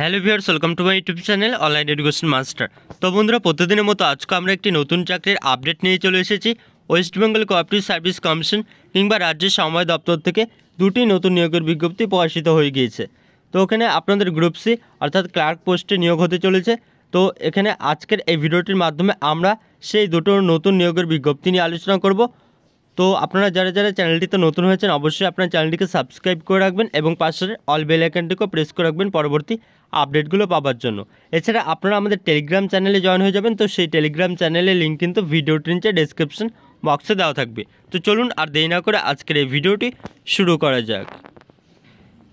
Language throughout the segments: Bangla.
hello viewers welcome to my YouTube channel online education master তো বন্ধুরা প্রতিদিনের মতো আজকে আমরা একটি নতুন চাকরির আপডেট নিয়ে চলে এসেছি ওয়েস্টবেঙ্গল কোঅপারেটিভ সার্ভিস কমিশন কিংবা রাজ্যের সময় দপ্তর থেকে দুটি নতুন নিয়োগের বিজ্ঞপ্তি প্রকাশিত হয়ে গিয়েছে তো ওখানে আপনাদের গ্রুপ সি অর্থাৎ ক্লার্ক পোস্টে নিয়োগ হতে চলেছে তো এখানে আজকের এই ভিডিওটির মাধ্যমে আমরা সেই দুটো নতুন নিয়োগের বিজ্ঞপ্তি নিয়ে আলোচনা করব তো আপনারা যারা যারা চ্যানেলটিতে নতুন হয়েছেন অবশ্যই আপনার চ্যানেলটিকে সাবস্ক্রাইব করে রাখবেন এবং পাশের অল বেল আইকনটিকেও প্রেস করে রাখবেন পরবর্তী আপডেটগুলো পাওয়ার জন্য এছাড়া আপনারা আমাদের টেলিগ্রাম চ্যানেলে জয়েন হয়ে যাবেন তো সেই টেলিগ্রাম চ্যানেলের লিঙ্ক কিন্তু ভিডিওটির নিচে ডেসক্রিপশন বক্সে দেওয়া থাকবে তো চলুন আর দেরি না করে আজকের এই ভিডিওটি শুরু করা যাক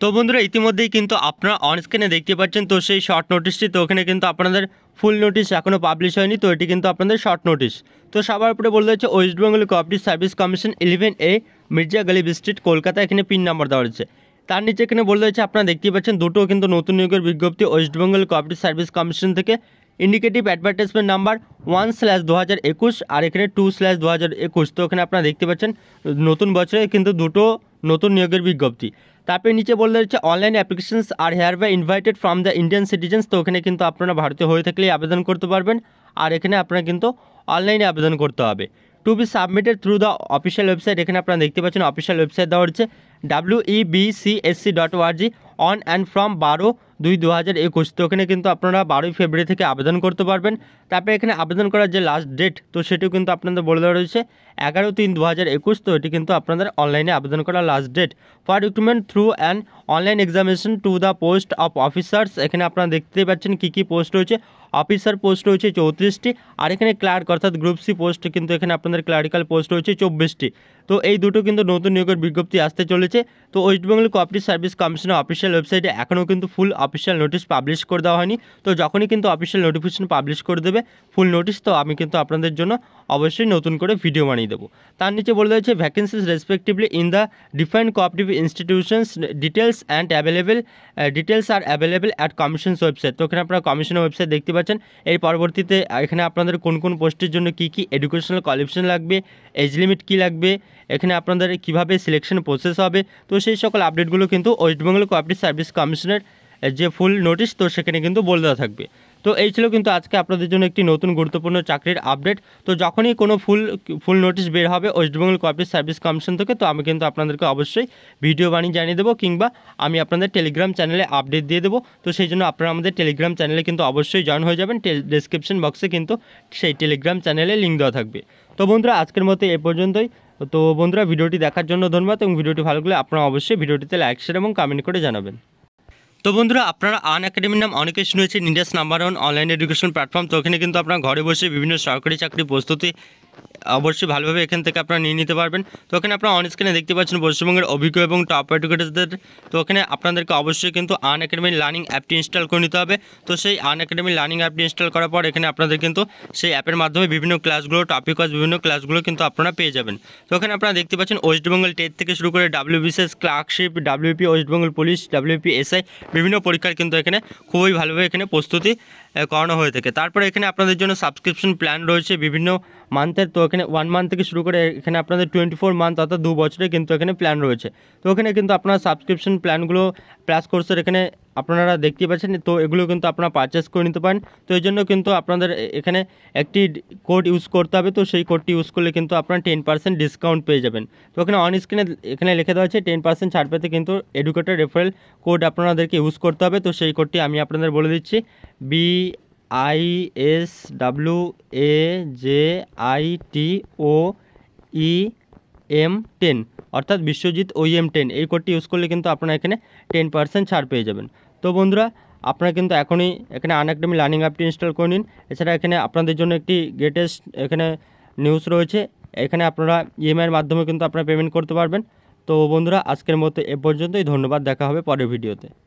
তো বন্ধুরা ইতিমধ্যেই কিন্তু আপনারা অনস্ক্রিনে দেখতে পাচ্ছেন তো সেই শর্ট নোটিশটি তো ওখানে কিন্তু আপনাদের ফুল নোটিশ এখনও পাবলিশ হয়নি তো এটি কিন্তু আপনাদের শর্ট নোটিশ তো সবার উপরে বলতে হচ্ছে West Bengal cooperative service commission eleven A Mirza গালি স্ট্রিট কলকাতা এখানে পিন নাম্বার দেওয়া রয়েছে তার নিচে এখানে বলতে হয়েছে আপনারা দেখতে পাচ্ছেন দুটো কিন্তু নতুন নিয়োগের বিজ্ঞপ্তি West Bengal cooperative service commission থেকে indicative advertisement number one slash দু হাজার একুশ আর এখানে টু স্ল্যাশ দু হাজার একুশ তো এখানে আপনারা দেখতে পাচ্ছেন নতুন বছরে কিন্তু দুটো নতুন নিয়োগের বিজ্ঞপ্তি তারপরে নিচে বললে হচ্ছে online applications are hereby invited from the Indian citizens তো ওখানে কিন্তু আপনারা ভারতীয় হয়ে থাকলেই আবেদন করতে পারবেন আর এখানে আপনারা কিন্তু অনলাইনে আবেদন করতে হবে to be submitted through the official website এখানে আপনারা দেখতে পাচ্ছেন অফিসিয়াল ওয়েবসাইট দেওয়া হচ্ছে W C dot org on and from বারো দুই দু হাজার একুশ তো এখানে কিন্তু আপনারা বারোই ফেব্রুয়ারি থেকে আবেদন করতে পারবেন তারপরে এখানে আবেদন করার যে লাস্ট ডেট তো সেটিও কিন্তু আপনাদের বলে দেওয়া রয়েছে এগারো তিন দু হাজার একুশ তো এটি কিন্তু আপনাদের অনলাইনে আবেদন করার last date for recruitment through and online examination to the post of officers এখানে আপনারা দেখতেই পাচ্ছেন কী কী পোস্ট রয়েছে অফিসার পোস্ট রয়েছে চৌত্রিশটি আর এখানে ক্লার্ক অর্থাৎ গ্রুপ সি পোস্ট কিন্তু এখানে আপনাদের ক্লারিক্যাল পোস্ট রয়েছে চব্বিশটি তো এই দুটো কিন্তু নতুন নিয়োগের বিজ্ঞপ্তি আসতে চলেছে তো ওয়েস্টবেঙ্গল কোঅপারেটিভ সার্ভিস কমিশনের অফিসিয়াল ওয়েবসাইটে এখনও কিন্তু ফুল অফিসিয়াল নোটিশ পাবলিশ করে দেওয়া হয়নি তো যখনই কিন্তু অফিসিয়াল নোটিফিকেশন পাবলিশ করে দেবে ফুল নোটিশ তো আমি কিন্তু আপনাদের জন্য অবশ্যই নতুন করে ভিডিও বানিয়ে দেবো তার নিচে বলে রয়েছে vacancies respectively in the different cooperative institutions details and available details are available at commission's website তো এখানে আপনারা কমিশনের ওয়েবসাইট দেখতে পাচ্ছেন এর পরবর্তীতে এখানে আপনাদের কোন কোন পোস্টের জন্য কি কি এডুকেশনাল কোয়ালিফিকেশন লাগবে এজ লিমিট কী লাগবে এখানে আপনাদের কিভাবে সিলেকশন প্রসেস হবে তো সেই সকল আপডেটগুলো কিন্তু ওয়েস্টবেঙ্গল কোঅপারেটিভ সার্ভিস কমিশনের যে ফুল নোটিশ তো সেখানে কিন্তু বলে দেওয়া থাকবে তো এই ছিল কিন্তু আজকে আপনাদের জন্য একটি নতুন গুরুত্বপূর্ণ চাকরির আপডেট তো যখনই কোনো ফুল ফুল নোটিশ বের হবে ওয়েস্টবেঙ্গল কোঅপারেটিভ সার্ভিস কমিশন থেকে তো আমি কিন্তু আপনাদেরকে অবশ্যই ভিডিও বানিয়ে জানিয়ে দেবো কিংবা আমি আপনাদের টেলিগ্রাম চ্যানেলে আপডেট দিয়ে দেবো তো সেই জন্য আপনারা আমাদের টেলিগ্রাম চ্যানেলে কিন্তু অবশ্যই জয়েন হয়ে যাবেন ডেসক্রিপশন বক্সে কিন্তু সেই টেলিগ্রাম চ্যানেলে লিঙ্ক দেওয়া থাকবে তো বন্ধুরা আজকের মতো এ পর্যন্তই তো বন্ধুরা ভিডিওটি দেখার জন্য ধন্যবাদ এবং ভিডিওটি ভালো লাগলে আপনারা অবশ্যই ভিডিওটিতে লাইক শেয়ার এবং কমেন্ট করে জানাবেন তো বন্ধুরা আপনারা আন একাডেমির নাম অনেকেই শুনেছেন India's number one online education platform তো এখানে কিন্তু আপনারা ঘরে বসে বিভিন্ন সরকারি চাকরি প্রস্তুতি অবশ্যই ভালোভাবে এখান থেকে আপনারা নিয়ে নিতে পারবেন তো এখানে আপনারা অন স্ক্রিনে দেখতে পাচ্ছেন পশ্চিমবঙ্গর অভিকয় এবং টপ আউটicketদের তো এখানে আপনাদেরকে অবশ্যই কিন্তু Unacademy Learning App টি ইনস্টল কোণিতে হবে তো সেই Unacademy Learning App টি ইনস্টল করার পর এখানে আপনাদের কিন্তু সেই অ্যাপের মাধ্যমে বিভিন্ন ক্লাসগুলো টপিকস বিভিন্ন ক্লাসগুলো কিন্তু আপনারা পেয়ে যাবেন তো এখানে আপনারা দেখতে পাচ্ছেন ওয়েস্ট বেঙ্গল টিট থেকে শুরু করে WBS Clerkship WP West Bengal Police WPSI বিভিন্ন পরীক্ষার কিন্তু এখানে খুবই ভালোভাবে এখানে প্রস্তুতি করানো হয়ে থাকে তারপর এখানে আপনাদের জন্য সাবস্ক্রিপশন প্ল্যান রয়েছে বিভিন্ন মান্থের তো এখানে ওয়ান মান্থ থেকে শুরু করে এখানে আপনাদের টোয়েন্টি ফোর মান্থ অর্থাৎ দু বছরে কিন্তু এখানে প্ল্যান রয়েছে তো এখানে কিন্তু আপনার সাবস্ক্রিপশন প্ল্যানগুলো প্লাস কোর্সের এখানে আপনারা দেখতে পাচ্ছেন তো এগুলো কিন্তু আপনারা পারচেস করে নিতে পারেন তো এই জন্য কিন্তু আপনাদের এখানে একটি কোড ইউজ করতে হবে তো সেই কোডটি ইউজ করলে কিন্তু আপনারা টেন পার্সেন্ট ডিসকাউন্ট পেয়ে যাবেন তো এখানে অন স্ক্রিনে এখানে লিখে দেওয়া আছে টেন পার্সেন্ট ছাড় পেতে কিন্তু এডুকেটার রেফারেল কোড আপনাদেরকে ইউজ করতে হবে তো সেই কোডটি আমি আপনাদের বলে দিচ্ছি B I S W A J I T O E M ten অর্থাৎ বিশ্বজিৎ ওই এম টেন এই কোডটি ইউজ করলে কিন্তু আপনারা এখানে টেন পার্সেন্ট ছাড় পেয়ে যাবেন তো বন্ধুরা আপনারা কিন্তু এখনই এখানে আনএকাডেমি লার্নিং অ্যাপটি ইনস্টল করে নিন এছাড়া এখানে আপনাদের জন্য একটি গ্রেটেস্ট এখানে নিউজ রয়েছে এখানে আপনারা ইএমআইয়ের e মাধ্যমে কিন্তু আপনারা পেমেন্ট করতে পারবেন তো বন্ধুরা আজকের মতো এ পর্যন্তই ধন্যবাদ দেখা হবে পরের ভিডিওতে